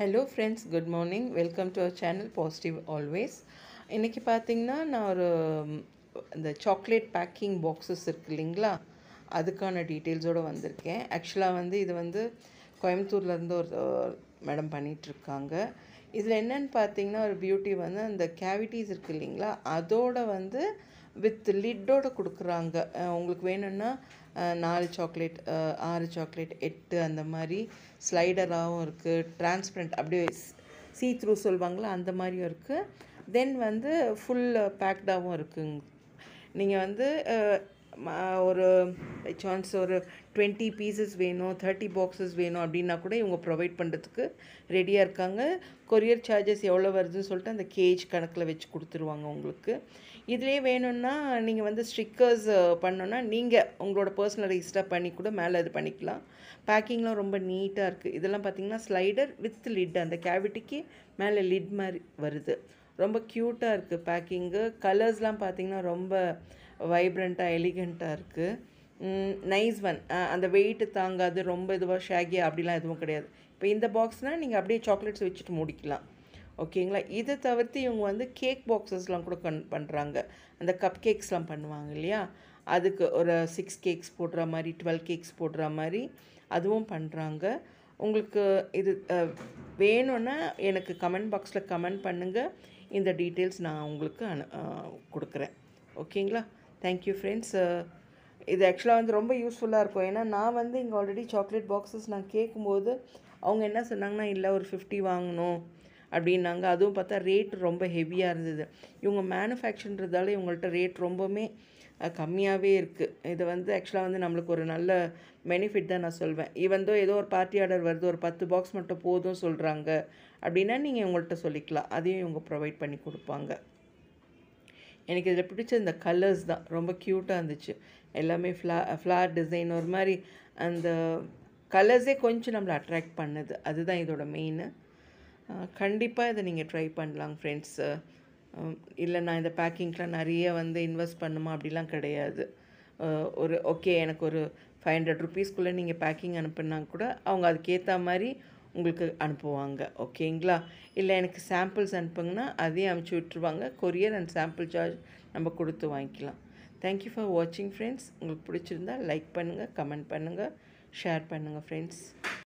hello friends good morning welcome to our channel positive always இன்றைக்கி பார்த்திங்கன்னா நான் ஒரு இந்த சாக்லேட் பேக்கிங் பாக்ஸஸ் இருக்குது இல்லைங்களா அதுக்கான டீட்டெயில்ஸோடு வந்திருக்கேன் ஆக்சுவலாக வந்து இது வந்து கோயம்புத்தூர்லேருந்து ஒரு மேடம் பண்ணிகிட்ருக்காங்க இதில் என்னென்னு பார்த்தீங்கன்னா ஒரு பியூட்டி வந்து அந்த கேவிட்டிஸ் இருக்குது இல்லைங்களா அதோட வந்து வித் லிட்டோட கொடுக்குறாங்க உங்களுக்கு வேணும்னா நாலு சாக்லேட் ஆறு சாக்லேட் எட்டு அந்த மாதிரி ஸ்லைடராகவும் இருக்குது டிரான்ஸ்பரண்ட் அப்படியே சீ த்ரூ சொல்லுவாங்களா அந்த மாதிரியும் இருக்குது தென் வந்து ஃபுல் பேக்டாகவும் இருக்குங்க நீங்கள் வந்து ஒரு பை சான்ஸ் ஒரு டுவெண்ட்டி பீசஸ் வேணும் தேர்ட்டி பாக்ஸஸ் வேணும் அப்படின்னா கூட இவங்க ப்ரொவைட் பண்ணுறதுக்கு ரெடியாக இருக்காங்க கொரியர் சார்ஜஸ் எவ்வளோ வருதுன்னு சொல்லிட்டு அந்த கேஜ் கணக்கில் வச்சு கொடுத்துருவாங்க உங்களுக்கு இதிலே வேணும்னா நீங்கள் வந்து ஸ்டிக்கர்ஸ் பண்ணோன்னா நீங்கள் உங்களோட பர்சனல் ரெஜிஸ்டர் பண்ணி கூட மேலே இது பண்ணிக்கலாம் பேக்கிங்லாம் ரொம்ப நீட்டாக இருக்குது இதெல்லாம் பார்த்தீங்கன்னா ஸ்லைடர் வித் லிட் அந்த கேவிட்டிக்கு மேலே லிட் மாதிரி வருது ரொம்ப க்யூட்டாக இருக்குது பேக்கிங்கு கலர்ஸ்லாம் பார்த்திங்கன்னா ரொம்ப வைப்ரண்ட்டாக எலிகண்ட்டாக இருக்குது நைஸ் ஒன் அந்த வெயிட்டு தாங்காது ரொம்ப இதுவாக ஷேகியாக அப்படிலாம் எதுவும் கிடையாது இப்போ இந்த பாக்ஸ்னால் நீங்கள் அப்படியே சாக்லேட்ஸ் வச்சுட்டு முடிக்கலாம் ஓகேங்களா இதை தவிர்த்து இவங்க வந்து கேக் பாக்ஸஸ்லாம் கூட கன் பண்ணுறாங்க அந்த கப் கேக்ஸ்லாம் பண்ணுவாங்க இல்லையா அதுக்கு ஒரு சிக்ஸ் கேக்ஸ் போடுற மாதிரி டுவெல் கேக்ஸ் போடுற மாதிரி அதுவும் பண்ணுறாங்க உங்களுக்கு இது வேணும்னா எனக்கு கமெண்ட் பாக்ஸில் கமெண்ட் பண்ணுங்கள் இந்த டீட்டெயில்ஸ் நான் உங்களுக்கு அனு கொடுக்குறேன் ஓகேங்களா தேங்க்யூ ஃப்ரெண்ட்ஸ் uh, இது ஆக்சுவலாக வந்து ரொம்ப யூஸ்ஃபுல்லாக இருக்கும் ஏன்னா நான் வந்து இங்கே ஆல்ரெடி சாக்லேட் பாக்ஸஸ் நான் கேட்கும்போது அவங்க என்ன சொன்னாங்கன்னா இல்லை ஒரு ஃபிஃப்டி வாங்கணும் அப்படின்னாங்க அதுவும் பார்த்தா ரேட் ரொம்ப ஹெவியாக இருந்தது இவங்க மேனுஃபேக்சர்ன்றதால இவங்கள்ட்ட ரேட் ரொம்பவுமே கம்மியாகவே இருக்குது இது வந்து ஆக்சுவலாக வந்து நம்மளுக்கு ஒரு நல்ல பெனிஃபிட் தான் நான் சொல்வேன் ஈவன் ஏதோ ஒரு பார்ட்டி ஆர்டர் வருது ஒரு பத்து பாக்ஸ் மட்டும் போதும் சொல்கிறாங்க அப்படின்னா நீங்கள் இவங்கள்ட்ட சொல்லிக்கலாம் அதையும் இவங்க ப்ரொவைட் பண்ணி கொடுப்பாங்க எனக்கு இதில் பிடிச்ச இந்த கலர்ஸ் தான் ரொம்ப க்யூட்டாக இருந்துச்சு எல்லாமே ஃப்ளா ஃப்ளார் டிசைன் ஒரு மாதிரி அந்த கலர்ஸே கொஞ்சம் நம்மளை அட்ராக்ட் பண்ணுது அதுதான் இதோட மெயின் கண்டிப்பாக இதை நீங்கள் ட்ரை பண்ணலாம் ஃப்ரெண்ட்ஸு இல்லை நான் இந்த பேக்கிங்கெலாம் நிறைய வந்து இன்வெஸ்ட் பண்ணுமா அப்படிலாம் கிடையாது ஒரு ஓகே எனக்கு ஒரு ஃபைவ் ஹண்ட்ரட் ருபீஸ்க்குள்ளே நீங்கள் பேக்கிங் அனுப்புனா கூட அவங்க அதுக்கேற்ற மாதிரி உங்களுக்கு அனுப்புவாங்க ஓகேங்களா இல்லை எனக்கு சாம்பிள்ஸ் அனுப்புங்கன்னா அதையும் அனுப்பிச்சி விட்ருவாங்க கொரியர் அண்ட் சாம்பிள் சார்ஜ் நம்ம கொடுத்து வாங்கிக்கலாம் தேங்க்யூ ஃபார் வாட்சிங் ஃப்ரெண்ட்ஸ் உங்களுக்கு பிடிச்சிருந்தால் லைக் பண்ணுங்கள் கமெண்ட் பண்ணுங்கள் ஷேர் பண்ணுங்கள் ஃப்ரெண்ட்ஸ்